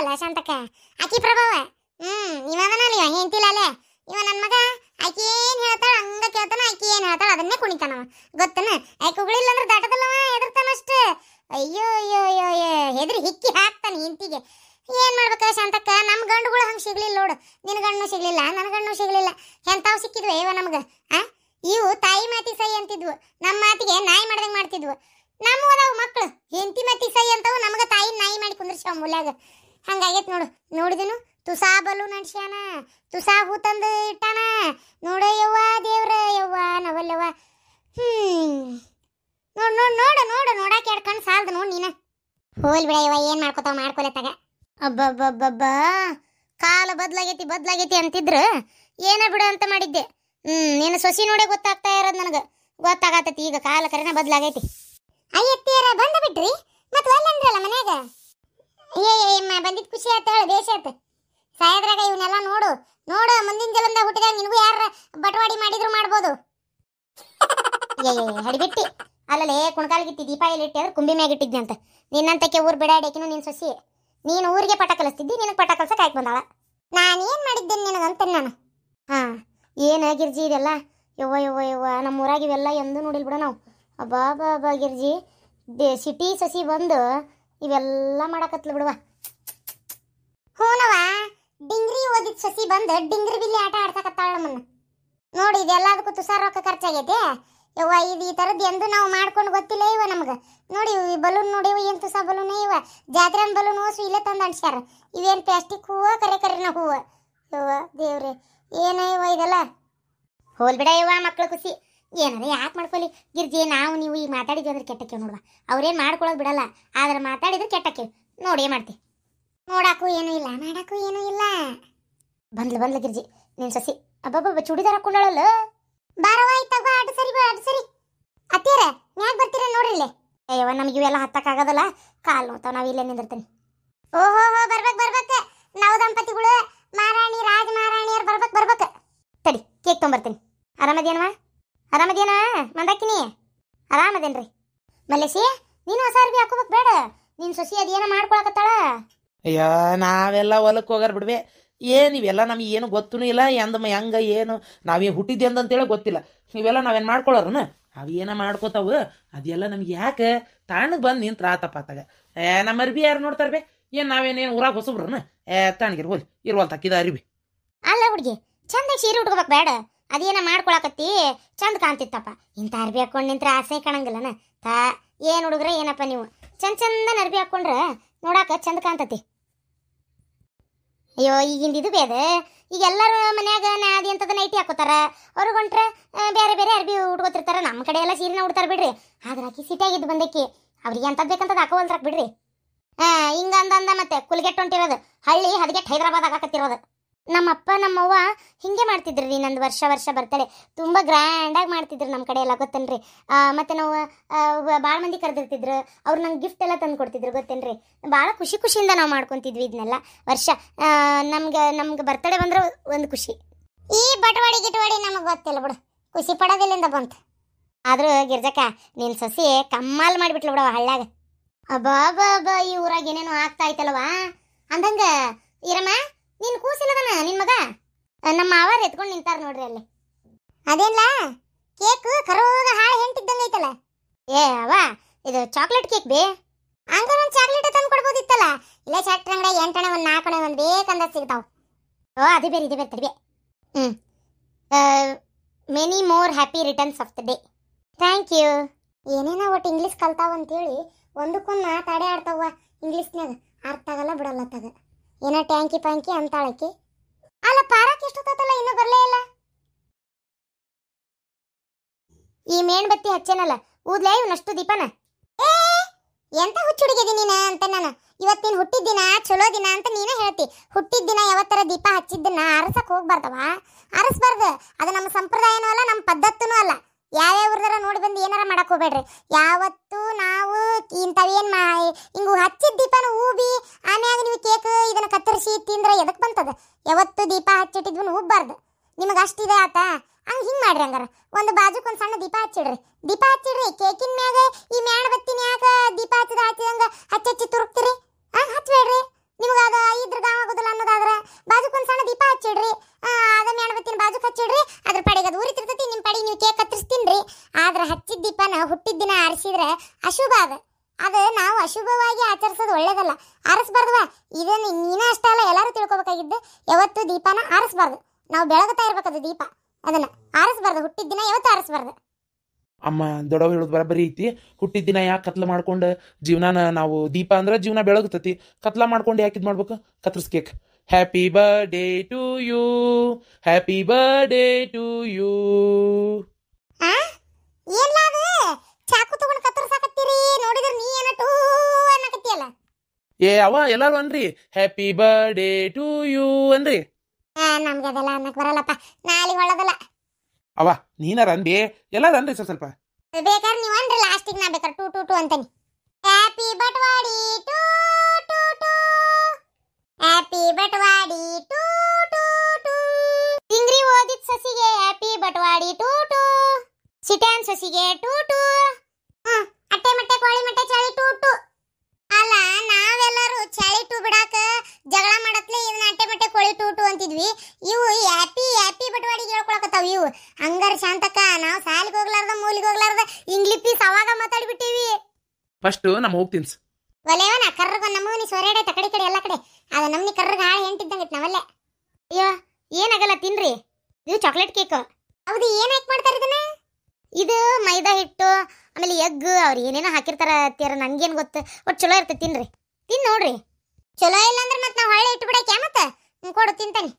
ಅಲ್ಲ ಶಾಂತಕ ಆಕಿ ಪ್ರಭಾವ ಹ್ಮ್ ಇವನಲ್ಲ ಇವ ಹೆಂತಿಲಲೆ ಇವ ನನ್ನ ಮಗ ಆಕಿ ಏನ್ ಹೇಳ್ತಾಳ ಹಂಗ ಕೇಳ್ತಾನ ಆಕಿ ಏನ್ ಹೇಳ್ತಾಳ ಅದನ್ನೇ ಕುಣಿತಾನ ಗೊತ್ತನ ಆಯ್ಕುಗಳಿಲ್ಲ ಅಂದ್ರೆ ದಾಟದಲ್ಲವ ಹೆದರ್ತಾನಷ್ಟ ಅಯ್ಯೋ ಅಯ್ಯೋ ಅಯ್ಯೋ ಅಯ್ಯೋ ಹೆದ್ರಿ ಹಿಕ್ಕಿ ಹಾಕ್ತಾನೆ ಹೆಂತಿಗೆ ಏನ್ ಮಾಡ್ಬೇಕ ಶಾಂತಕ್ಕ ನಮ್ಮ ಗಂಡುಗಳು ಹಂಗೆ ಸಿಗ್ಲಿಲ್ಲ ನೋಡು ನಿನ್ ಗಂಡು ಸಿಗ್ಲಿಲ್ಲ ನನ್ ಗಂಡು ಸಿಗ್ಲಿಲ್ಲ ಎಂತಾವ್ ಸಿಕ್ಕಿದ್ವು ಇವ ನಮ್ಗ ಆ ಇವು ತಾಯಿ ಮಾತಿ ಸೈ ಅಂತಿದ್ವು ನಮ್ಮ ಮಾತಿಗೆ ನಾಯಿ ಮಾಡ್ದಂಗ್ ಮಾಡ್ತಿದ್ವು ನಮ್ಮ ಮಕ್ಳು ಹೆಂಡತಿ ಮಾತಿ ಸೈ ಅಂತವು ನಮ್ಗ ತಾಯಿ ನಾಯಿ ಮಾಡಿ ಕುಂದ್ರಿಸ್ಯಾವ ಮೂಲಾಗ ಹಂಗಾಗೈತೆ ನೋಡು ನೋಡಿದನು ತುಸಾ ಬಲು ನಡ್ಸ್ಯಾನ ತುಸಾ ಹೂ ತಂದು ಇಟ್ಟಾನ ನೋಡ ಯವ್ವ ದೇವ್ರ ಯವ್ವ ನವಲ್ಲವ್ವ ಹ್ಮ್ ನೋಡ್ ನೋಡ್ ನೋಡು ನೋಡ ನೋಡಾಕೆ ಎರಡು ಕಣ್ಣು ಸಾಲ್ದು ನೋಡ್ ನೀನ ಹೋಲ್ ಬಿಡ ಯವ್ವ ಏನು ಮಾಡ್ಕೋತಾವ ಮಾಡ್ಕೊಲೆ ತಗ ಅಬ್ಬಬ್ಬಬ್ಬಬ್ಬ ಕಾಲ ಬದ್ಲಾಗೈತಿ ಬದ್ಲಾಗೈತಿ ಅಂತಿದ್ರು ಏನ ಬಿಡು ಅಂತ ಮಾಡಿದ್ದೆ ಹ್ಮ್ ನೀನು ಸೊಸಿ ನೋಡೆ ಗೊತ್ತಾಗ್ತಾ ಇರೋದು ನನಗೆ ಗೊತ್ತಾಗತ್ತೈತಿ ಈಗ ಕಾಲ ಕರೆನ ಬದ್ಲಾಗೈತಿ ಅಯ್ಯತ್ತೀರ ಬಂದ ಬಿಟ್ರಿ ಮತ್ತೆ ಅಲ್ಲಂದ್ರಲ್ಲ ಮನ್ಯಾಗ ಏಯ್ ಏಮ್ಮ ಬಂದಿದ್ ಖುಷಿ ಆತ ಹೇಳ ದೇಶ ಆತ ಸಾಯದ್ರಾಗ ಇವನ್ನೆಲ್ಲ ನೋಡು ನೋಡು ಮುಂದಿನ ಜಲಂದ ಹುಟ್ಟಿದಾಗ ನಿನಗೂ ಯಾರ ಬಟವಾಡಿ ಮಾಡಿದ್ರು ಮಾಡ್ಬೋದು ಏಯ್ ಹಡಿಬಿಟ್ಟಿ ಅಲ್ಲಲ್ಲ ಏ ಕುಣಕಾಲ್ಗಿತ್ತಿ ದೀಪ ಇಲ್ಲಿ ಅಂದ್ರೆ ಕುಂಬಿ ಇಟ್ಟಿದ್ದೆ ಅಂತ ನಿನ್ನಂತಕ್ಕೆ ಊರು ಬಿಡಾಡ್ಯಾಕಿನೂ ನೀನು ಸೊಸಿ ನೀನು ಊರಿಗೆ ಪಟ ಕಲಿಸ್ತಿದ್ದಿ ನಿನಗೆ ಪಟ ಕಲ್ಸಕ್ಕೆ ಆಯ್ಕೆ ಬಂದಾಳ ನಾನೇನು ಮಾಡಿದ್ದೇನೆ ನಿನಗಂತ ನಾನು ಹಾಂ ಏನು ಗಿರ್ಜಿ ಇದೆಲ್ಲ ಯವ್ವ ಯವ್ವ ಯವ್ವ ನಮ್ಮ ಊರಾಗ ಇವೆಲ್ಲ ಎಂದೂ ನೋಡಿಲ್ ಬಿಡ ನಾವು ಅಬ್ಬಾ ಬಾಬಾ ಗಿರ್ಜಿ ಸಿಟಿ ಸಸಿ ಬಂದು ಇವೆಲ್ಲ ಮಾಡಕತ್ಲು ಬಿಡುವ ಹೂನವ ಡಿಂಗ್ರಿ ಓದಿದ ಸಸಿ ಬಂದು ಡಿಂಗ್ರಿ ಬಿಲ್ಲಿ ಆಟ ಆಡ್ಸಕತ್ತಾಳ ನಮ್ಮನ್ನ ನೋಡಿ ಇದೆಲ್ಲದಕ್ಕೂ ತುಸಾರ ರೊಕ್ಕ ಖರ್ಚಾಗೈತೆ ಯವ್ವ ಇದು ಈ ಥರದ್ದು ಎಂದು ನಾವು ಮಾಡ್ಕೊಂಡು ಗೊತ್ತಿಲ್ಲ ಇವ ನಮ್ಗೆ ನೋಡಿ ಈ ಬಲೂನ್ ನೋಡಿ ಏನು ತುಸ ಬಲೂನ್ ಇವ ಜಾತ್ರೆ ಬಲೂನ್ ಓಸು ಇಲ್ಲೇ ತಂದು ಅನ್ಸ್ಯಾರ ಇವೇನು ಪ್ಲಾಸ್ಟಿಕ್ ಹೂವು ಕರೆ ಕರೆನ ಹೂವು ಯವ್ವ ದೇವ್ರಿ ಏನ ಇವ ಇದೆಲ್ಲ ಹೋಲ್ಬಿಡ ಇವ ಮಕ್ಳ ಖುಷಿ ಏನದ ಯಾಕೆ ಮಾಡ್ಕೊಳ್ಳಿ ಗಿರ್ಜಿ ನಾವು ನೀವು ಈಗ ಮಾತಾಡಿದ್ವಿ ಅಂದ್ರೆ ಕೆಟ್ಟಕ್ಕೆ ನೋಡುವ ಅವ್ರೇನು ಮಾಡ್ಕೊಳ್ಳೋದು ಬಿಡಲ್ಲ ಆದ್ರೆ ಮಾತಾಡಿದ್ರೆ ಕೆಟ್ಟಕ್ಕೆ ನೋಡಿ ಮಾಡ್ತಿ ನೋಡಕ್ಕೂ ಏನೂ ಇಲ್ಲ ಮಾಡಕ್ಕೂ ಏನೂ ಇಲ್ಲ ಬಂದ್ಲು ಬಂದ್ಲು ಗಿರ್ಜಿ ನಿನ್ನ ಸಸಿ ಅಬ್ಬಬ್ಬ ಚೂಡಿದಾರ ಹಾಕೊಂಡಳಲ್ಲ ಬಾರವ ಇತ್ತಾಗ ಅಡ್ ಸರಿ ಬಾ ಅಡ್ ಸರಿ ಅತ್ತೀರ ಯಾಕೆ ಬರ್ತೀರ ನೋಡ್ರಿ ಇಲ್ಲೇ ಅಯ್ಯವ ನಮ್ಗೆ ಇವೆಲ್ಲ ಆಗೋದಲ್ಲ ಕಾಲು ನೋಡ್ತಾವ ನಾವು ಇಲ್ಲೇ ನಿಂದಿರ್ತೀನಿ ಓಹೋ ಹೋ ಬರ್ಬೇಕು ಬರ್ಬೇಕು ನಾವು ದಂಪತಿಗಳು ಮಹಾರಾಣಿ ರಾಜ ಮಹಾರಾಣಿಯರು ಬರ್ಬೇಕು ಬರ್ಬೇಕು ತಡಿ ಕೇಕ್ ತೊಗೊಂಬರ್ತೀನಿ ಆರಾಮದೇನವಾ ಆರಾಮದೇನಾ ಮಂದಾಕಿನಿ ಆರಾಮದೇನ್ರಿ ಮಲ್ಲೇಶಿ ನೀನು ಹೊಸ ಅರ್ಬಿ ಹಾಕೋಬೇಕು ಬೇಡ ನಿನ್ ಸೊಸಿ ಅದೇನ ಮಾಡ್ಕೊಳಕತ್ತಾಳ ಅಯ್ಯ ನಾವೆಲ್ಲ ಹೊಲಕ್ಕೆ ಹೋಗಾರ ಬಿಡ್ವೆ ಏನು ಇವೆಲ್ಲ ನಮಗೆ ಏನು ಗೊತ್ತೂ ಇಲ್ಲ ಎಂದಮ್ಮ ಹೆಂಗ ಏನು ನಾವೇ ಹುಟ್ಟಿದ್ದೆ ಅಂತೇಳಿ ಗೊತ್ತಿಲ್ಲ ನೀವೆಲ್ಲ ನಾವೇನು ಮಾಡ್ಕೊಳ್ಳೋರನ ಅವೇನ ಮಾಡ್ಕೋತಾವು ಅದೆಲ್ಲ ನಮ್ಗೆ ಯಾಕೆ ತಾಣಗೆ ಬಂದು ನಿಂತ ಆತಾಗ ಏ ನಮ್ಮ ಅರ್ಬಿ ಯಾರು ನೋಡ್ತಾರೆ ಬೇ ಏನು ನಾವೇನೇನು ಊರಾಗ ಹೊಸಬ್ರನ ಏ ತಾಣಗಿರ್ಬೋದು ಇರ್ವಲ್ ತಕ್ಕಿದ ಅರಿಬಿ ಅಲ್ಲ ಹುಡುಗಿ ಚಂದ ಸೀರೆ ಉಟ್ಕೋಬೇಕು ಬೇಡ ಅದೇನ ಮಾಡ್ಕೊಳಕತ್ತಿ ಚಂದ ಕಾಣ್ತಿತ್ತಪ್ಪ ಇಂಥ ಅರ್ಬಿ ಹಾಕೊಂಡು ನಿಂತ್ರೆ ಆಸೆ ಕಾಣಂಗಿಲ್ಲನ ತಾ ಏನು ಹುಡುಗ್ರೆ ಏನಪ್ಪ ನೀವು ಚಂದ ಚಂದನ ಅರ್ಬಿ ಹಾಕ್ಕೊಂಡ್ರೆ ನೋಡಾಕ ಚಂದ ಕಾಣ್ತತಿ ಅಯ್ಯೋ ಈಗಿಂದ ಇದು ಬೇದ ಈಗ ಎಲ್ಲರೂ ಮನ್ಯಾಗ ನಾದಿ ಅಂತದ ನೈಟಿ ಹಾಕೋತಾರ ಹೊಂಟ್ರೆ ಬೇರೆ ಬೇರೆ ಅರ್ಬಿ ಉಟ್ಕೋತಿರ್ತಾರ ನಮ್ಮ ಕಡೆ ಎಲ್ಲ ಸೀರೆನ ಉಡ್ತಾರೆ ಬಿಡ್ರಿ ಆದ್ರೆ ಆಕಿ ಸಿಟಿಯಾಗಿದ್ದು ಬಂದಕ್ಕೆ ಅವ್ರಿಗೆ ಎಂಥದ್ದು ಬೇಕಂತದ್ದು ಹಾಕೋವಲ್ತಾರ ಬಿಡ್ರಿ ಹಿಂಗಂದ ಮತ್ತೆ ಕುಲ್ಗೆಟ್ ಹೊಂಟಿರೋದು ಹಳ್ಳಿ ಹದಗೆಟ್ ಹೈದರಾಬಾದ್ ಆಗಕತ್ತಿರೋದು ನಮ್ಮಪ್ಪ ನಮ್ಮವ್ವ ಹಿಂಗೆ ಮಾಡ್ತಿದ್ರು ರೀ ನಂದು ವರ್ಷ ವರ್ಷ ಬರ್ತಡೆ ತುಂಬ ಗ್ರ್ಯಾಂಡಾಗಿ ಮಾಡ್ತಿದ್ರು ನಮ್ಮ ಕಡೆ ಎಲ್ಲ ಗೊತ್ತೇನ್ರಿ ಮತ್ತು ನಾವು ಭಾಳ ಮಂದಿ ಕರೆದಿರ್ತಿದ್ರು ಅವ್ರು ನಂಗೆ ಗಿಫ್ಟ್ ಎಲ್ಲ ತಂದು ಕೊಡ್ತಿದ್ರು ಗೊತ್ತೇನ್ರಿ ಭಾಳ ಖುಷಿ ಖುಷಿಯಿಂದ ನಾವು ಮಾಡ್ಕೊತಿದ್ವಿ ಇದನ್ನೆಲ್ಲ ವರ್ಷ ನಮ್ಗೆ ನಮ್ಗೆ ಬರ್ತಡೆ ಬಂದ್ರೆ ಒಂದು ಖುಷಿ ಈ ಬಟವಾಡಿ ಗಿಟವಾಡಿ ನಮಗೆ ಗೊತ್ತಿಲ್ಲ ಬಿಡು ಖುಷಿ ಪಡೋದಿಲ್ಲಿಂದ ಬಂತು ಆದರೂ ಗಿರ್ಜಕ್ಕ ನಿನ್ನ ಸೊಸಿ ಕಮ್ಮಾಲ್ ಮಾಡಿಬಿಟ್ಲು ಬಿಡವ ಹಳ್ಳ್ಯಾಗ ಅಬ್ಬಾ ಅಬ್ಬಾ ಈ ಊರಾಗ ಏನೇನೋ ಆಗ್ತಾ ಐತಲ್ವಾ ಅಂದಂಗ ಇರಮ್ಮ ನಿನ್ ಕೂಸಿಲ್ಲದನ ನಿನ್ ಮಗ ನಮ್ಮ ಮಾವಾರ ಎತ್ಕೊಂಡು ನಿಂತಾರ ನೋಡ್ರಿ ಅಲ್ಲಿ ಅದೇನ್ಲ ಕೇಕ್ ಕರೋಗ ಹಾಳು ಹೆಂಟಿದ್ದಂಗೆ ಐತಲ್ಲ ಏ ಅವ ಇದು ಚಾಕ್ಲೇಟ್ ಕೇಕ್ ಬೇ ಹಂಗ ಒಂದು ಚಾಕ್ಲೇಟ್ ತಂದು ಕೊಡ್ಬೋದಿತ್ತಲ್ಲ ಇಲ್ಲ ಚಾಕ್ಲೇಟ್ ಅಂಗಡಿ ಎಂಟಣೆ ಒಂದು ನಾಲ್ಕಣೆ ಒಂದು ಬೇಕಂದ ಸಿಗ್ತಾವ ಓ ಅದು ಬೇರೆ ಇದು ಬೇರೆ ತಡಿಬೇ ಹ್ಞೂ many more happy returns of the day thank you ಏನೇನೋ ಒಟ್ಟು ಇಂಗ್ಲೀಷ್ ಕಲ್ತಾವ ಅಂತೇಳಿ ಒಂದಕ್ಕೊಂದು ಮಾತಾಡೇ ಆಡ್ತಾವ ಇಂಗ್ಲೀಷ್ನಾಗ ಅರ್ಥ ಆಗಲ್ಲ ಬಿಡಲ್ಲ ತಗ ಏನೋ ಟ್ಯಾಂಕಿ ಪ್ಯಾಂಕಿ ಅಂತಾಳಕ್ಕೆ ಅಲ್ಲ ಪಾರಕ್ ಎಷ್ಟೊತ್ತಲ್ಲ ಇನ್ನೂ ಬರಲೇ ಇಲ್ಲ ಈ ಮೇಣ್ಬತ್ತಿ ಹಚ್ಚೇನಲ್ಲ ಊದ್ಲೇ ಇವನಷ್ಟು ದೀಪನ ಏ ಎಂತ ಹುಚ್ಚುಡಿಗೆದಿ ನೀನ ಅಂತ ನಾನು ಇವತ್ತಿನ ಹುಟ್ಟಿದ ದಿನ ಚಲೋ ದಿನ ಅಂತ ನೀನೇ ಹೇಳ್ತಿ ಹುಟ್ಟಿದ ದಿನ ಯಾವತ್ತರ ದೀಪ ಹಚ್ಚಿದ್ದನ್ನ ಅರಸಕ್ ಹೋಗ್ಬಾರ್ದವ ಅರಸ್ಬಾರ್ದು ಅದು ನಮ್ಮ ಸಂಪ್ರದಾಯನೂ ಅಲ್ಲ ನಮ್ಮ ಪದ್ಧತಿನೂ ಅಲ್ಲ ಯಾವ್ಯಾವ್ರದಾರ ನೋಡಿ ಬಂದು ಏನಾರ ಮಾಡಕ್ ಹೋಗ್ಬೇಡ್ರಿ ಯಾವತ್ತು ಇಂಥವೇನು ಮಾ ಹಿಂಗು ಹಚ್ಚಿದ ದೀಪನ ಹೂಬಿ ಆಮ್ಯಾಗ ನೀವು ಕೇಕ್ ಇದನ್ನ ಕತ್ತರಿಸಿ ತಿಂದ್ರೆ ಎದಕ್ಕೆ ಬಂತದ ಯಾವತ್ತು ದೀಪ ಹಚ್ಚಿಟ್ಟಿದ್ವನು ಹೂಬಾರ್ದು ನಿಮಗೆ ಅಷ್ಟಿದೆ ಆತ ಹಂಗ ಹಿಂಗ್ ಮಾಡ್ರಿ ಹಂಗಾರ ಒಂದು ಬಾಜುಕ್ ಒಂದ್ ಸಣ್ಣ ದೀಪ ಹಚ್ಚಿಡ್ರಿ ದೀಪ ಹಚ್ಚಿಡ್ರಿ ಕೇಕಿನ ಮ್ಯಾಗ ಈ ಮ್ಯಾಣ ಬತ್ತಿನ ಯಾಕ ದೀಪ ಹಚ್ಚಿದ ಹಚ್ಚಿದಂಗ ಹಚ್ಚಿ ತುರುಕ್ತಿರಿ ಹಂಗ ಹಚ್ಚಬೇಡ್ರಿ ನಿಮ್ಗೆ ಅದು ಇದ್ರ ಗಾವಾಗೋದಿಲ್ಲ ಅನ್ನೋದಾದ್ರೆ ಬಾಜುಕ್ ಒಂದ್ ಸಣ್ಣ ದೀಪ ಹಚ್ಚಿಡ್ರಿ ಅದ ಮ್ಯಾಣ ಬತ್ತಿನ ಬಾಜುಕ್ ಹಚ್ಚಿಡ್ರಿ ಅದ್ರ ಪಡೆಗೆ ಅದು ಊರಿತಿರ್ತೈತಿ ನಿಮ್ಮ ಪಡೆಗೆ ನೀವು ಕೇಕ್ ಕತ್ತರಿಸ್ತೀನ್ರಿ ಆದ್ರ ಹಚ್ಚಿದ ದೀಪನ ಹುಟ್ಟಿದ ದಿನ ಆರಿಸಿದ್ರೆ ಅಶುಭ ಅದ ಅದು ನಾವು ಅಶುಭವಾಗಿ ಆಚರಿಸೋದು ಒಳ್ಳೇದಲ್ಲ ಆರಿಸ್ಬಾರ್ದವಾ ಇದನ್ನ ನೀನ ಅಷ್ಟೇ ಅಲ್ಲ ಎಲ್ಲರೂ ತಿಳ್ಕೊಬೇಕಾಗಿದ್ದು ಯಾವತ್ತು ದೀಪನ ಆರಿಸ್ಬಾರ್ದು ನಾವು ಬೆಳಗುತ್ತಾ ಇರ್ಬೇಕದು ದೀಪ ಅದನ್ನ ಆರಿಸ್ಬಾರ್ದು ಹುಟ್ಟಿದ ದಿನ ಯಾವತ್ತು ಆರಿಸ್ಬಾರ್ದು ಅಮ್ಮ ದೊಡವ ಹೇಳೋದು ಬರಬರಿ ಐತಿ ಹುಟ್ಟಿದ ದಿನ ಯಾಕೆ ಕತ್ಲ ಮಾಡ್ಕೊಂಡು ಜೀವನನ ನಾವು ದೀಪ ಅಂದ್ರೆ ಜೀವನ ಬೆಳಗುತ್ತತಿ ಕತ್ಲ ಮಾಡ್ಕೊಂಡು ಯಾಕೆ ಇದು ಮಾಡ್ಬೇಕು ಕತ್ರಿಸ್ cake happy birthday to you happy birthday to you ನೀ ಏನ ಟೂ ಅನ್ನಕತ್ತಿಯಲ್ಲ ಏ ಅವ ಎಲ್ಲಾರು ಅನ್ರಿ ಹ್ಯಾಪಿ ಬರ್ಡೇ ಟು ಯು ಅನ್ರಿ ಆ ನಮ್ಗೆ ಅದೆಲ್ಲ ಅನ್ನಕ್ ಬರಲ್ಲಪ್ಪ ನಾಳೆ ಹೊಳದಲ್ಲ ಅವ ನೀನಾರ ಅನ್ರಿ ಎಲ್ಲಾರು ಅನ್ರಿ ಸ್ವಲ್ಪ ಸ್ವಲ್ಪ ಬೇಕಾದ್ರೆ ನೀವು ಅಂದ್ರೆ ಲಾಸ್ಟಿಗೆ ನಾ ಬೇಕಾದ್ರೆ ಟು ಟು ಟು ಅಂತಾನೆ ಹ್ಯಾಪಿ ಬಟ್ವಾಡಿ ಟು ಟು ಟು ಹ್ಯಾಪಿ ಬಟ್ವಾಡಿ ಟು ಟು ಟು ಇಂಗ್ರಿ ಓದಿದ ಸಸಿಗೆ ಹ್ಯಾಪಿ ಬಟ್ವಾಡಿ ಟು ಟು ಸಿಟ್ಯಾನ್ ಸಸಿಗೆ ಟು ಟು ಕೋಳಿ ಮಟ್ಟ ಚಳಿ ಟೂಟು ಅಲ್ಲ ನಾವೆಲ್ಲರೂ ಚಳಿ ಟೂ ಬಿಡಾಕ ಜಗಳ ಮಾಡತ್ಲೆ ಇದನ್ನ ಅಟ್ಟೆ ಮಟ್ಟೆ ಕೋಳಿ ಟೂಟು ಅಂತಿದ್ವಿ ಇವು ಹ್ಯಾಪಿ ಹ್ಯಾಪಿ ಬಟವಾಡಿ ಹೇಳ್ಕೊಳಕತ್ತಾವ ಇವು ಹಂಗಾರ ಶಾಂತಕ್ಕ ನಾವು ಸಾಲಿಗೆ ಹೋಗ್ಲಾರ್ದ ಮೂಲಿಗೆ ಹೋಗ್ಲಾರ್ದ ಇಂಗ್ಲಿಪ್ಪಿಸ್ ಅವಾಗ ಮಾತಾಡ್ಬಿಟ್ಟಿವಿ ಫಸ್ಟ್ ನಮ್ಮ ಹೋಗ್ತೀನಿ ಒಲೆಯವ ನಾ ಕರ್ರಗ ನಮ್ಮವನಿ ಸೊರೇಡೆ ತಕಡಿ ಕಡೆ ಎಲ್ಲ ಕಡೆ ಅದ ನಮ್ಮನಿ ಕರ್ರಗ ಹಾಳು ಎಂಟಿದ್ದಂಗೆ ನಾವಲ್ಲೇ ಅಯ್ಯೋ ಏನಾಗಲ್ಲ ತಿನ್ರಿ ಇದು ಚಾಕ್ಲೇಟ್ ಕೇಕ್ ಹೌದು ಏನು ಹ್ಯಾಕ್ ಮಾಡ್ತಾರೆ ಇದನ್ನ ಇದು ಮೈದಾ ಹಿಟ್ಟು ಆಮೇಲೆ ಎಗ್ ಅವ್ರು ಏನೇನೋ ಹಾಕಿರ್ತಾರ ತೀರ ನನಗೇನು ಗೊತ್ತು ಒಟ್ಟು ಚಲೋ ಇರ್ತೈತೆ ತಿನ್ರಿ ತಿನ್ ನೋಡ್ರಿ ಚಲೋ ಇಲ್ಲ ಅಂದ್ರೆ ಮತ್ತೆ ನಾವು ಹೊಳ್ಳೆ ಇಟ್ಟು ಬಿಡಕ್ಕೆ ಮತ್ತೆ ಕೊಡು ತಿಂತಾನೆ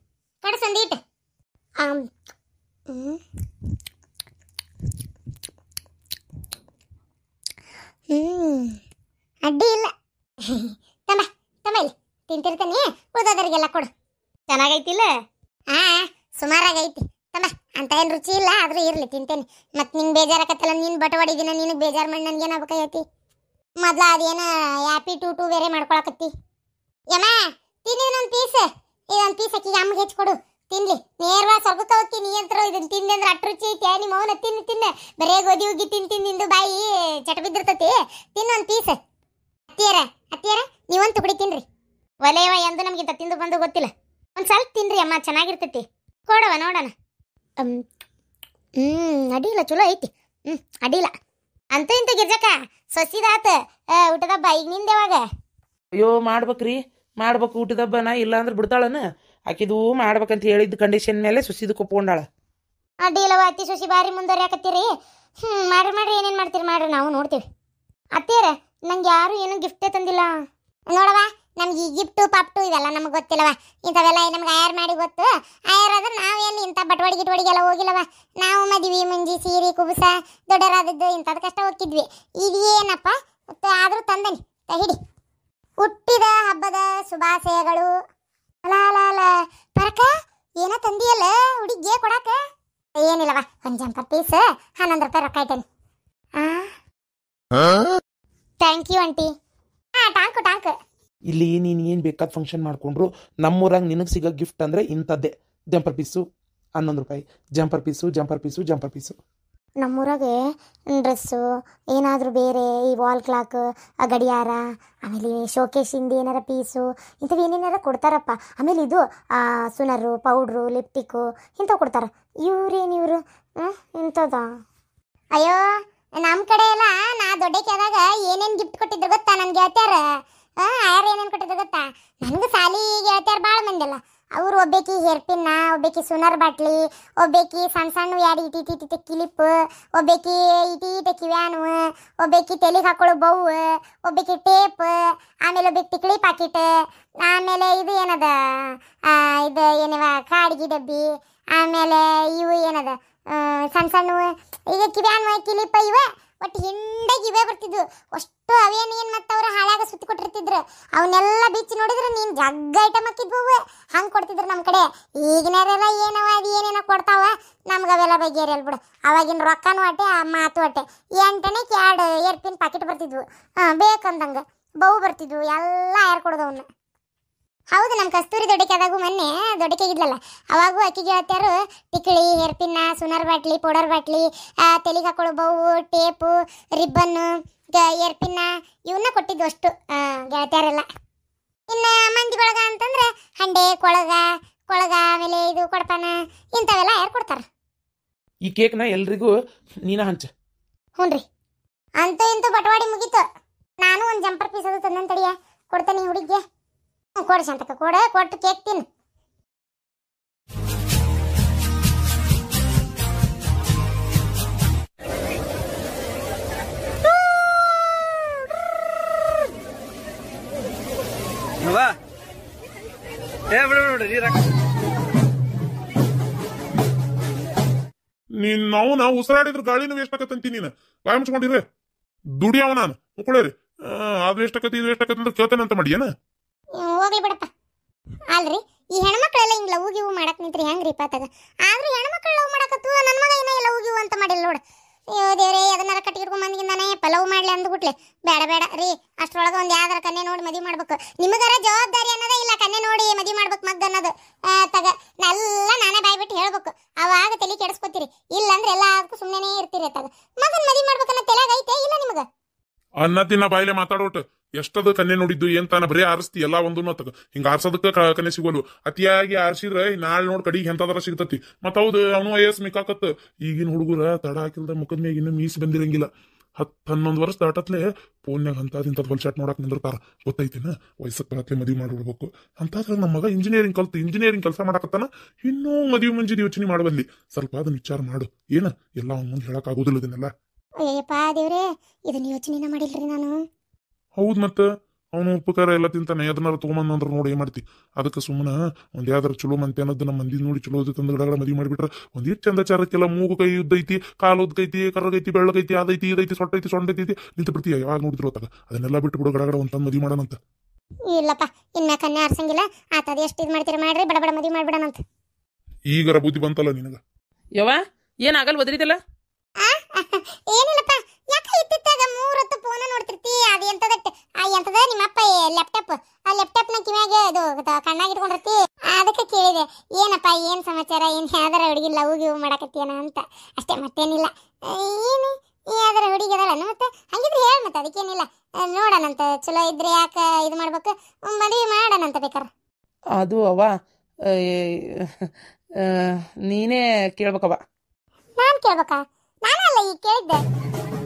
ಕಡೆ ಸಂದೀಟ್ ಅಡ್ಡಿ ಇಲ್ಲ ತಮ್ಮ ತಮ್ಮ ಇಲ್ಲಿ ತಿಂತಿರ್ತಾನೆ ಓದೋದರಿಗೆಲ್ಲ ಕೊಡು ಚೆನ್ನಾಗೈತಿಲ್ಲ ಹಾ ಸುಮಾರಾಗೈತಿ ಅಂತ ಏನು ರುಚಿ ಇಲ್ಲ ಆದರೂ ಇರಲಿ ತಿಂತೇನೆ ಮತ್ತು ನಿಂಗೆ ಬೇಜಾರಾಕತ್ತಲ್ಲ ನೀನು ಬಟವಾಡಿದಿನ ನಿನಗೆ ಬೇಜಾರು ಮಾಡಿ ನನಗೇನು ಆಗ್ಬೇಕಾಗೈತಿ ಮೊದ್ಲು ಅದೇನ ಹ್ಯಾಪಿ ಟೂ ಟೂ ಬೇರೆ ಮಾಡ್ಕೊಳಕತ್ತಿ ಯಮ್ಮ ತಿನ್ನಿದೊಂದು ಪೀಸ್ ಇದೊಂದು ಪೀಸ್ ಅಕ್ಕಿಗೆ ಅಮ್ಮಗೆ ಹೆಚ್ಚು ಕೊಡು ತಿನ್ಲಿ ನೇರವಾ ಸ್ವಲ್ಪ ಹೋಗಿ ನೀ ಅಂತ ಇದನ್ನ ತಿಂದೆ ಅಂದ್ರೆ ಅಟ್ ರುಚಿ ಐತೆ ನಿಮ್ಮ ಮೌನ ತಿನ್ನು ತಿನ್ನ ಬರೇ ಗೋಧಿ ಹೋಗಿ ತಿನ್ ತಿಂದು ನಿಂದು ಬಾಯಿ ಚಟ ಬಿದ್ದಿರ್ತತಿ ತಿನ್ನೊಂದು ಪೀಸ್ ಅತ್ತಿಯರ ಅತ್ತಿಯರ ನೀವೊಂದು ತುಕಡಿ ತಿನ್ರಿ ಒಲೆಯವ ಎಂದು ನಮಗೆ ತಿಂದು ಬಂದು ಗೊತ್ತಿಲ್ಲ ಒಂದು ಸ್ವಲ್ಪ ತಿನ್ರಿ ಅಮ್ಮ ಚೆನ್ನಾಗಿರ್ತತಿ ಕೊಡವ ನೋಡೋಣ ಹ್ಞೂ ಅಡಿಲ್ಲ ಚಲೋ ಐತಿ ಹ್ಞೂ ಅಡಿಲ್ಲ ಅಂತ ಇಂತ ಗಿರ್ಜಕ್ಕ ಸೊಸಿದಾತ ಊಟದಬ್ಬ ಈಗ ನಿಂದ ಯಾವಾಗ ಅಯ್ಯೋ ಮಾಡ್ಬೇಕ್ರಿ ಮಾಡ್ಬೇಕು ಊಟದಬ್ಬನ ಇಲ್ಲ ಅಂದ್ರೆ ಬಿಡ್ತಾಳನ ಆಕಿದು ಮಾಡ್ಬೇಕಂತ ಹೇಳಿದ ಕಂಡೀಷನ್ ಮೇಲೆ ಸುಸಿದು ಕೊಪ್ಪೊಂಡಾಳ ಅಡ್ಡಿಲ್ಲವ ಅತ್ತಿ ಸೊಸಿ ಬಾರಿ ಹಾಕತ್ತೀರಿ ಹ್ಞೂ ಮಾಡ್ರಿ ಮಾಡ್ರಿ ಏನೇನು ಮಾಡ್ತೀರಿ ಮಾಡ್ರಿ ನಾವು ನೋಡ್ತೀವಿ ಅತ್ತೀರ ನಂಗೆ ಯಾರು ಏನೂ ಗಿಫ್ಟೇ ತಂದಿಲ್ಲ ನೋಡವಾ ನಮ್ಗೆ ಈ ಪಪ್ ಪಾಪ್ಟು ಇವೆಲ್ಲ ನಮ್ಗೆ ಗೊತ್ತಿಲ್ಲವ ಇಂಥವೆಲ್ಲ ನಮ್ಗೆ ಆಯಾರ್ ಮಾಡಿ ಗೊತ್ತು ಆಯಾರ್ ಆದ್ರೆ ನಾವೇನು ಇಂಥ ಬಟ್ವಾಡಿ ಗಿಟ್ವಾಡಿಗೆಲ್ಲ ಹೋಗಿಲ್ಲವ ನಾವು ಮದುವೆ ಮುಂಜಿ ಸೀರೆ ಕುಬುಸ ದೊಡ್ಡರಾದದ್ದು ಇಂಥದ್ದು ಕಷ್ಟ ಹೋಗ್ತಿದ್ವಿ ಇದೇನಪ್ಪ ಆದರೂ ತಂದನಿ ಹಿಡಿ ಹುಟ್ಟಿದ ಹಬ್ಬದ ಶುಭಾಶಯಗಳು ಅಲ ಅಲ ಪರಕ ಏನೋ ತಂದಿಯಲ್ಲ ಹುಡುಗಿ ಕೊಡಾಕ ಏನಿಲ್ಲವ ಒಂದು ಜಂಪರ್ ಪೀಸ್ ಹನ್ನೊಂದು ರೂಪಾಯಿ ರೊಕ್ಕ ಇಟ್ಟೇನಿ ಥ್ಯಾಂಕ್ ಯು ಆಂಟಿ ಹಾಂ ಟಾಂಕು ಟಾಂಕು ಇಲ್ಲಿ ನೀನು ಏನು ಬೇಕಾದ ಫಂಕ್ಷನ್ ಮಾಡಿಕೊಂಡ್ರು ನಮ್ಮೂರಾಗ ನಿನಗೆ ಸಿಗೋ ಗಿಫ್ಟ್ ಅಂದರೆ ಇಂಥದ್ದೇ ಜಂಪರ್ ಪೀಸು ಹನ್ನೊಂದು ರೂಪಾಯಿ jumper piece jumper piece jumper piece ನಮ್ಮೂರಾಗೆ ಡ್ರೆಸ್ಸು ಏನಾದರೂ ಬೇರೆ ಈ ವಾಲ್ ಕ್ಲಾಕ್ ಗಡಿಯಾರ ಆಮೇಲೆ ಶೋಕೇಶಿಂದ ಏನಾರ ಪೀಸು ಇಂಥವು ಏನೇನಾರ ಕೊಡ್ತಾರಪ್ಪ ಆಮೇಲೆ ಇದು ಸುನರು ಪೌಡ್ರು ಲಿಪ್ಟಿಕ್ಕು ಇಂಥವು ಕೊಡ್ತಾರೆ ಇವ್ರೇನು ಇವರು ಇಂಥದ ಅಯ್ಯೋ ನಮ್ಮ ಕಡೆ ಎಲ್ಲ ನಾ ದೊಡ್ಡಕ್ಕೆ ಆದಾಗ ಏನೇನು ಗಿಫ್ಟ್ ಕೊಟ್ಟಿದ್ರು ಗೊತ್ತಾ ನನಗೆ ಹೇಳ್ತಾರೆ ಹಾಂ ಯಾರು ಏನೇನು ಕೊಟ್ಟಿದ್ದು ಗೊತ್ತಾ ನನಗೆ ಸಾಲಿ ಹೇಳ್ತಾರೆ ಭಾಳ ಮಂದಿಲ್ಲ ಅವ್ರು ಒಬ್ಬೇಕಿ ಹೇರ್ಪಿನ್ನ ಒಬ್ಬೇಕಿ ಸುನರ್ ಬಾಟ್ಲಿ ಒಬ್ಬೇಕಿ ಸಣ್ಣ ಸಣ್ಣ ಯಾರು ಇಟಿ ಕಿಲಿಪ್ ಒಬ್ಬೇಕಿ ಇಟಿ ಇಟ ಕಿವ್ಯಾನು ಒಬ್ಬೇಕಿ ತೆಲಿಗೆ ಹಾಕೊಳ್ಳೋ ಬೌ ಒಬ್ಬೇಕಿ ಟೇಪ್ ಆಮೇಲೆ ಒಬ್ಬೇಕಿ ಟಿಕ್ಳಿ ಪಾಕಿಟ್ ಆಮೇಲೆ ಇದು ಏನದ ಇದು ಏನಿವ ಕಾಡಿಗೆ ಡಬ್ಬಿ ಆಮೇಲೆ ಇವು ಏನದ ಸಣ್ಣ ಸಣ್ಣ ಈಗ ಕಿವ್ಯಾನು ಕಿಲಿಪ ಇವೆ ಒಟ್ಟು ಹಿಂಡಾಗಿ ಇವೇ ಬರ್ತಿದ್ವು ಅಷ್ಟು ಅವೇನು ಏನು ಮತ್ತೆ ಅವ್ರು ಹಾಳಾಗ ಸುತ್ತಿ ಕೊಟ್ಟಿರ್ತಿದ್ರು ಅವನ್ನೆಲ್ಲ ಬಿಚ್ಚಿ ನೋಡಿದ್ರೆ ನೀನು ಜಗ್ಗ ಐಟಮ್ ಹಾಕಿದ್ವು ಹಂಗೆ ಕೊಡ್ತಿದ್ರು ನಮ್ಮ ಕಡೆ ಈಗಿನಾರೆಲ್ಲ ಏನವ ಅದು ಏನೇನೋ ಕೊಡ್ತಾವ ನಮ್ಗೆ ಅವೆಲ್ಲ ಬಗೆಹರಿಯಲ್ ಬಿಡು ಅವಾಗಿನ ರೊಕ್ಕನೂ ಅಟ್ಟೆ ಆ ಮಾತು ಅಟ್ಟೆ ಎಂಟನೇಕ್ಕೆ ಎರಡು ಏರ್ಪಿನ್ ಪಾಕೆಟ್ ಬರ್ತಿದ್ವು ಹಾಂ ಬೇಕಂದಂಗೆ ಬಹು ಬರ್ತಿದ್ವು ಎಲ್ಲ ಯಾರು ಕೊಡೋದವನ್ನ ಹೌದು ನಮ್ಮ ಕಸ್ತೂರಿ ದೊಡ್ಡಕ್ಕೆ ಆದಾಗ ಮೊನ್ನೆ ದೊಡ್ಡಕ್ಕೆ ಇದ್ಲಲ್ಲ ಅವಾಗೂ ಅಕ್ಕಿ ಗೆಳತಿಯರು ಟಿಕ್ಳಿ ಹೇರ್ಪಿನ್ನ ಸುನರ್ ಬಾಟ್ಲಿ ಪೌಡರ್ ಬಾಟ್ಲಿ ತೆಲಿಗೆ ಹಾಕೊಳ್ಳೋ ಬೌ ಟೇಪು ರಿಬ್ಬನ್ನು ಏರ್ಪಿನ್ನ ಇವನ್ನ ಕೊಟ್ಟಿದ್ದು ಅಷ್ಟು ಗೆಳತಿಯರೆಲ್ಲ ಇನ್ನು ಮಂದಿ ಕೊಳಗ ಅಂತಂದ್ರೆ ಹಂಡೆ ಕೊಳಗ ಕೊಳಗ ಆಮೇಲೆ ಇದು ಕೊಡಪಾನ ಇಂಥವೆಲ್ಲ ಯಾರು ಕೊಡ್ತಾರೆ ಈ ಕೇಕ್ನ ಎಲ್ರಿಗೂ ನೀನ ಹಂಚ ಹ್ಞೂ ರೀ ಅಂತೂ ಇಂತೂ ಬಟವಾಡಿ ಮುಗೀತು ನಾನು ಒಂದು ಜಂಪರ್ ಪೀಸ್ ಅದು ತಂದಂತಡಿಯ ಕೊಡ್ತೇನೆ ಹುಡುಗಿಗೆ ಕೊಡು ಶಾಂತಕ್ಕ ಕೊಡು ಕೊಟ್ಟು ಕೇಕ್ ತಿನ್ನು ನೀನ್ ನಾವು ನಾವು ಉಸಿರಾಡಿದ್ರ ಗಾಳಿನ ವೇಸ್ಟ್ ಆಕತ್ತಂತಿ ನೀನು ಬಾಯ್ ಮುಚ್ಕೊಂಡಿರ್ರಿ ದುಡಿಯವ ನಾನು ಮುಕ್ಕೊಳ್ಳೇರಿ ಅದು ವೇಸ್ಟ್ ಆಕತಿ ಇದು ವೇಸ್ಟ್ ಆಕತಿ ಅಂತ ಕೇಳ್ತೇನೆ ಅಂತ ಮಾಡಿ ಏನ ಹೋಗ್ಲಿ ಬಿಡಪ್ಪ ಅಲ್ರಿ ಈ ಹೆಣ್ಮಕ್ಳೆಲ್ಲ ಹಿಂಗ್ ಲವ್ ಗಿವು ಮಾಡಕ್ ನಿಂತ್ರಿ ಹೆಂಗ್ರಿ ಪಾತಾಗ ಆದ್ರೆ ಹೆಣ್ಮಕ್ಳು ಲವ್ ಮಾಡಕತ್ತು ನನ್ನ ಮಗ ಏನ ಲವ್ ಗಿವ್ ಅಂತ ಮಾಡಿಲ್ಲ ನೋಡು ಅಯ್ಯೋ ದೇವ್ರೇ ಅದನ್ನ ಕಟ್ಟಿರ್ಕೊಂಡ್ ಬಂದ್ಗಿಂದಾನೆ ಮಾಡ್ಲಿ ಅಂದ್ಬಿಟ್ಲೆ ಬೇಡ ಬೇಡ ರೀ ಅಷ್ಟೊಳಗ ಒಂದ್ ಯಾವ್ದಾರ ಕನ್ನೆ ನೋಡಿ ಮದಿ ಮಾಡ್ಬೇಕು ನಿಮಗಾರ ಜವಾಬ್ದಾರಿ ಅನ್ನೋದೇ ಇಲ್ಲ ಕನ್ನೆ ನೋಡಿ ಮದಿ ಮಾಡ್ಬೇಕು ಮಗ್ ಅನ್ನೋದು ತಗ ಎಲ್ಲ ನಾನೇ ಬಾಯ್ಬಿಟ್ಟು ಹೇಳ್ಬೇಕು ಅವಾಗ ತಲೆ ಕೆಡಿಸ್ಕೊತೀರಿ ಇಲ್ಲಂದ್ರೆ ಎಲ್ಲ ಅದಕ್ಕೂ ಸುಮ್ಮನೆ ಇರ್ತೀರಿ ತಗ ಅನ್ನ ತಿನ್ನ ಬಾಯಿಲೆ ಮಾತಾಡೋಟ ಎಷ್ಟದ ಕನ್ನೆ ನೋಡಿದ್ದು ಏನ್ ತಾನ ಬರೀ ಆರಿಸ್ತಿ ಎಲ್ಲಾ ಒಂದು ತಗ ಹಿಂಗ ಆರ್ಸೋದಕ್ಕ ಕನ್ನೆ ಸಿಗೋಲು ಅತಿಯಾಗಿ ಆರಿಸಿದ್ರ ನಾಳೆ ನೋಡ್ ಕಡಿಗೆ ಎಂತದ್ರ ಸಿಗ್ತತಿ ಮತ್ ಹೌದು ಅವನು ಐ ಎಸ್ ಈಗಿನ ಹುಡುಗರ ತಡ ಹಾಕಿಲ್ದ ಮುಖದ ಇನ್ನು ಮೀಸ್ ಬಂದಿರಂಗಿಲ್ಲ ಹತ್ ಹನ್ನೊಂದು ವರ್ಷ ದಾಟತ್ಲೆ ಫೋನ್ಯಾಗ ಅಂತಾದ್ ಇಂಥದ್ ಹೊಲ್ಚಾಟ್ ನೋಡಕ್ ನಿಂದಿರ್ತಾರ ಗೊತ್ತೈತಿನ ವಯಸ್ಸಕ್ಕೆ ಬರತ್ಲೆ ಮದುವೆ ಮಾಡಿಬಿಡ್ಬೇಕು ಅಂತಾದ್ರೆ ನಮ್ಮ ಮಗ ಇಂಜಿನಿಯರಿಂಗ್ ಕಲ್ತು ಇಂಜಿನಿಯರಿಂಗ್ ಕೆಲಸ ಮಾಡಕತ್ತಾನ ಇನ್ನೂ ಮದುವೆ ಮುಂಜಿದ ಯೋಚನೆ ಮಾಡಬಲ್ಲಿ ಸ್ವಲ್ಪ ಅದನ್ನ ವಿಚಾರ ಮಾಡು ಏನ ಎಲ್ಲ ಅವ್ನ ಮುಂದೆ ಹೇಳಕ್ ಆಗೋದಿಲ್ಲ ಇದನ್ನೆಲ್ಲ ಅಯ್ಯಪ್ಪಾ ದೇವ್ರೆ ಇದನ್ನ ಯೋಚನೆನ ಮಾಡಿಲ್ರಿ ನಾನು ಹೌದ್ ಮತ್ತ ಅವನು ಉಪಕಾರ ಎಲ್ಲ ತಿಂತಾನೆ ಅದನ್ನಾರ ತಗೊಂಬಂದ್ ಅಂದ್ರೆ ನೋಡಿ ಏನ್ ಮಾಡ್ತಿ ಅದಕ್ಕೆ ಸುಮ್ಮನ ಒಂದ್ ಯಾವ್ದಾರ ಚಲೋ ಮಂತೆ ಅನ್ನೋದು ನಮ್ಮ ಮಂದಿ ನೋಡಿ ಚಲೋ ತಂದು ಗಡಗಡ ಮದಿ ಮಾಡಿಬಿಟ್ರ ಒಂದೇ ಚಂದ ಚಾರಕ್ಕೆಲ್ಲ ಮೂಗು ಕೈ ಉದ್ದೈತಿ ಕಾಲು ಉದ್ಗೈತಿ ಕರಗೈತಿ ಬೆಳ್ಳಗೈತಿ ಅದೈತಿ ಇದೈತಿ ಸೊಟ್ಟೈತಿ ಸೊಂಡೈತಿ ನಿಂತ ಬಿಡ್ತೀಯ ಯಾವಾಗ ನೋಡಿದ್ರು ಅತ್ತಾಗ ಅದನ್ನೆಲ್ಲ ಬಿಟ್ಟು ಬಿಡು ಗಡಗಡ ಒಂದ್ ಮದಿ ಮದುವೆ ಮಾಡೋಣಂತ ಇಲ್ಲಪ್ಪ ಇನ್ನ ಕನ್ಯಾ ಆರ್ಸಂಗಿಲ್ಲ ಆತ ಎಷ್ಟು ಇದು ಮಾಡ್ತೀರ ಮಾಡ್ರಿ ಬಡಬಡ ಮದಿ ಮದುವೆ ಮಾಡ್ಬಿಡೋಣಂತ ಈಗರ ಬುದ್ಧಿ ಬಂತಲ್ಲ ನಿನಗ ಯವ ಏನಾಗಲ್ಲ ಒದರಿದಲ್ಲ ಆ ಏನಿಲ್ಲಪ್ಪ ಯಾಕ ಇತ್ತಿತ್ತಾಗ ಮೂರೊತ್ತು ಫೋನ್ ನೋಡ್ತಿರ್ತಿ ಅದು ಎಂತದಟ್ ಆ ಎಂತದ ನಿಮ್ಮಪ್ಪ ಲ್ಯಾಪ್ಟಾಪ್ ಆ ಲ್ಯಾಪ್ಟಾಪ್ ನ ಕಿವಿಯಾಗೆ ಅದು ಕಣ್ಣಾಗ ಇಟ್ಕೊಂಡಿರ್ತಿ ಅದಕ್ಕೆ ಕೇಳಿದೆ ಏನಪ್ಪ ಏನು ಸಮಾಚಾರ ಏನು ಯಾವ್ದಾರ ಹುಡುಗಿಲ್ಲ ಲವ್ ಹೂ ಮಾಡಕತ್ತೀಯನ ಅಂತ ಅಷ್ಟೇ ಮತ್ತೇನಿಲ್ಲ ಏನು ಯಾವ್ದಾರ ಹುಡುಗಿ ಅದಳನು ಮತ್ತೆ ಹಂಗಿದ್ರೆ ಹೇಳ ಮತ್ತೆ ಅದಕ್ಕೇನಿಲ್ಲ ನೋಡೋಣಂತ ಚಲೋ ಇದ್ರೆ ಯಾಕ ಇದು ಮಾಡ್ಬೇಕು ಮದುವೆ ಮಾಡೋಣಂತ ಬೇಕಾರ ಅದು ಅವ ನೀನೇ ಕೇಳ್ಬೇಕವ ನಾನು ಕೇಳ್ಬೇಕಾ Na la la, you